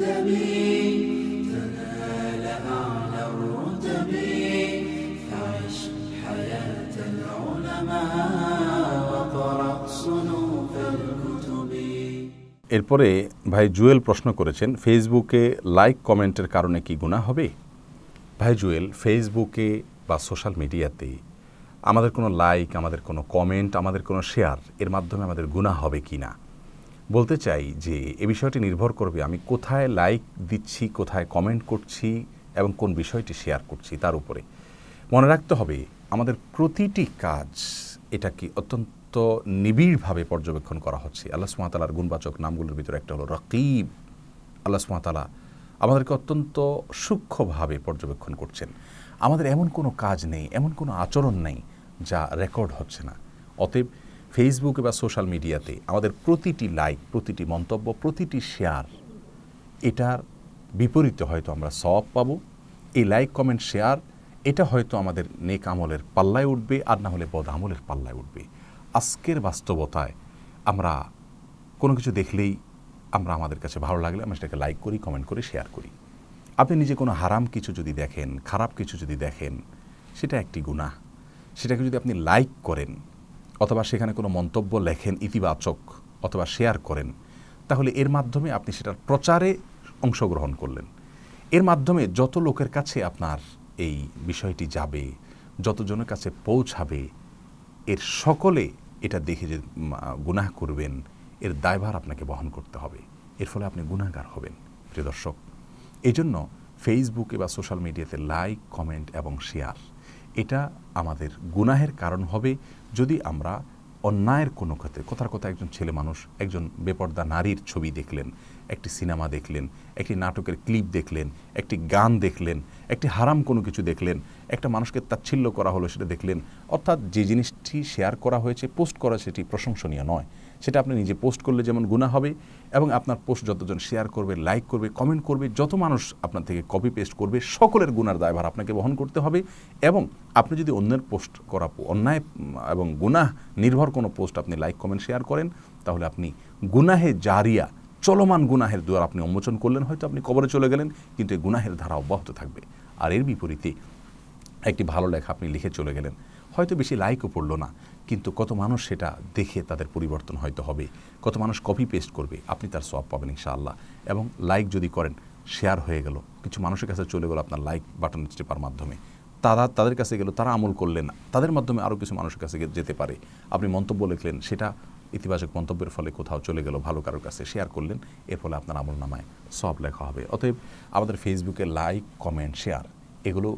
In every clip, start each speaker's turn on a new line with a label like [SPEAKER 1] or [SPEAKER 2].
[SPEAKER 1] تنال أعلى الرتب فعش حياة العلماء وقرأ صنوف الكتب এরপরে ভাই জুয়েল প্রশ্ন করেছেন ফেসবুকে লাইক কমেন্টের কারণে কি গুণা হবে ভাই জুয়েল ফেসবুকে বা সোশ্যাল মিডিয়াতে আমাদের কোনো লাইক আমাদের কোনো কমেন্ট আমাদের কোনো শেয়ার এর মাধ্যমে আমাদের গুণা হবে কি না বলতে চাই যে এ বিষয়টি নির্ভর করবে আমি কোথায় লাইক দিচ্ছি কোথায় কমেন্ট করছি এবং কোন বিষয়টি শেয়ার করছি তার উপরে মনে রাখতে হবে আমাদের প্রতিটি কাজ এটা কি অত্যন্ত নিবিড়ভাবে পর্যবেক্ষণ করা হচ্ছে আল্লাহ সুমাতালার গুণবাচক নামগুলোর ভিতরে একটা হলো রকিব আল্লাহ সুমাতালা আমাদেরকে অত্যন্ত সূক্ষ্মভাবে পর্যবেক্ষণ করছেন আমাদের এমন কোনো কাজ নেই এমন কোনো আচরণ নেই যা রেকর্ড হচ্ছে না অতএব ফেসবুকে বা সোশ্যাল মিডিয়াতে আমাদের প্রতিটি লাইক প্রতিটি মন্তব্য প্রতিটি শেয়ার এটার বিপরীতে হয়তো আমরা সব পাবো এই লাইক কমেন্ট শেয়ার এটা হয়তো আমাদের নেক আমলের পাল্লায় উঠবে আর না হলে বদ আমলের পাল্লায় উঠবে আজকের বাস্তবতায় আমরা কোনো কিছু দেখলেই আমরা আমাদের কাছে ভালো লাগলে আমরা সেটাকে লাইক করি কমেন্ট করি শেয়ার করি আপনি নিজে কোনো হারাম কিছু যদি দেখেন খারাপ কিছু যদি দেখেন সেটা একটি গুণা সেটাকে যদি আপনি লাইক করেন অথবা সেখানে কোনো মন্তব্য লেখেন ইতিবাচক অথবা শেয়ার করেন তাহলে এর মাধ্যমে আপনি সেটার প্রচারে অংশগ্রহণ করলেন এর মাধ্যমে যত লোকের কাছে আপনার এই বিষয়টি যাবে যতজনের কাছে পৌঁছাবে এর সকলে এটা দেখে যে গুনাহ করবেন এর দায়ভার আপনাকে বহন করতে হবে এর ফলে আপনি গুণাগার হবেন প্রিয় দর্শক এই জন্য ফেসবুকে বা সোশ্যাল মিডিয়াতে লাইক কমেন্ট এবং শেয়ার এটা আমাদের গুনাহের কারণ হবে যদি আমরা অন্যায়ের কোনো ক্ষেত্রে কথার কথা একজন ছেলে মানুষ একজন বেপর্দা নারীর ছবি দেখলেন একটি সিনেমা দেখলেন একটি নাটকের ক্লিপ দেখলেন একটি গান দেখলেন একটি হারাম কোনো কিছু দেখলেন একটা মানুষকে তাচ্ছিল্য করা হলো সেটা দেখলেন অর্থাৎ যে জিনিসটি শেয়ার করা হয়েছে পোস্ট করা সেটি প্রশংসনীয় নয় সেটা আপনি নিজে পোস্ট করলে যেমন গুণা হবে এবং আপনার পোস্ট যতজন শেয়ার করবে লাইক করবে কমেন্ট করবে যত মানুষ আপনার থেকে কপি পেস্ট করবে সকলের গুণার দায়ভার আপনাকে বহন করতে হবে এবং আপনি যদি অন্যের পোস্ট করা অন্যায় এবং গুনাহ নির্ভর কোনো পোস্ট আপনি লাইক কমেন্ট শেয়ার করেন তাহলে আপনি গুনাহে জারিয়া চলমান গুনাহের দুয়ার আপনি উন্মোচন করলেন হয়তো আপনি কবরে চলে গেলেন কিন্তু এই গুনাহের ধারা অব্যাহত থাকবে আর এর বিপরীতে একটি ভালো লেখা আপনি লিখে চলে গেলেন হয়তো বেশি লাইকও পড়লো না কিন্তু কত মানুষ সেটা দেখে তাদের পরিবর্তন হয়তো হবে কত মানুষ কপি পেস্ট করবে আপনি তার সব পাবেন ইনশাআল্লাহ এবং লাইক যদি করেন শেয়ার হয়ে গেল কিছু মানুষের কাছে চলে গেল আপনার লাইক বাটন টেপার মাধ্যমে তারা তাদের কাছে গেল তারা আমল করলেন তাদের মাধ্যমে আরও কিছু মানুষের কাছে যেতে পারে আপনি মন্তব্য লিখলেন সেটা ইতিবাচক মন্তব্যের ফলে কোথাও চলে গেল ভালো কারোর কাছে শেয়ার করলেন এর ফলে আপনার আমল নামায় সব লেখা হবে অতএব আমাদের ফেসবুকে লাইক কমেন্ট শেয়ার এগুলো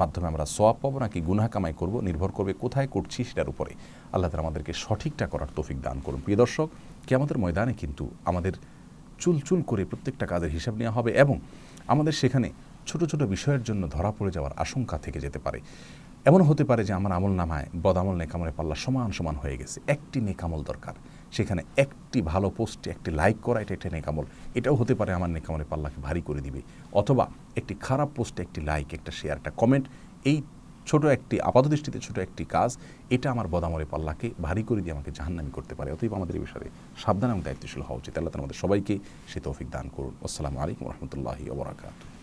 [SPEAKER 1] মাধ্যমে আমরা সব পাবো নাকি গুনাহ কামাই করব নির্ভর করবে কোথায় করছি সেটার উপরে আল্লাহ তারা আমাদেরকে সঠিকটা করার তৌফিক দান করুন প্রিয় দর্শক আমাদের ময়দানে কিন্তু আমাদের চুলচুল করে প্রত্যেকটা কাজের হিসাব নেওয়া হবে এবং আমাদের সেখানে ছোট ছোট বিষয়ের জন্য ধরা পড়ে যাওয়ার আশঙ্কা থেকে যেতে পারে এমন হতে পারে যে আমার আমল নামায় বদামল নেকামলের পাল্লা সমান সমান হয়ে গেছে একটি নেকামল দরকার সেখানে একটি ভালো পোস্টে একটি লাইক করা এটা একটা নেকামল এটাও হতে পারে আমার নেকামলের পাল্লাকে ভারী করে দিবে অথবা একটি খারাপ পোস্টে একটি লাইক একটা শেয়ার একটা কমেন্ট এই ছোট একটি আপাত দৃষ্টিতে ছোট একটি কাজ এটা আমার বদামরে পাল্লাকে ভারী করে দিয়ে আমাকে জাহান্নামি করতে পারে অতএব আমাদের এই বিষয়ে সাবধান এবং দায়িত্বশীল হওয়া উচিত আল্লাহ আমাদের সবাইকে সে তৌফিক দান করুন আসসালামু আলাইকুম রহমতুল্লাহি ওবরাকাতু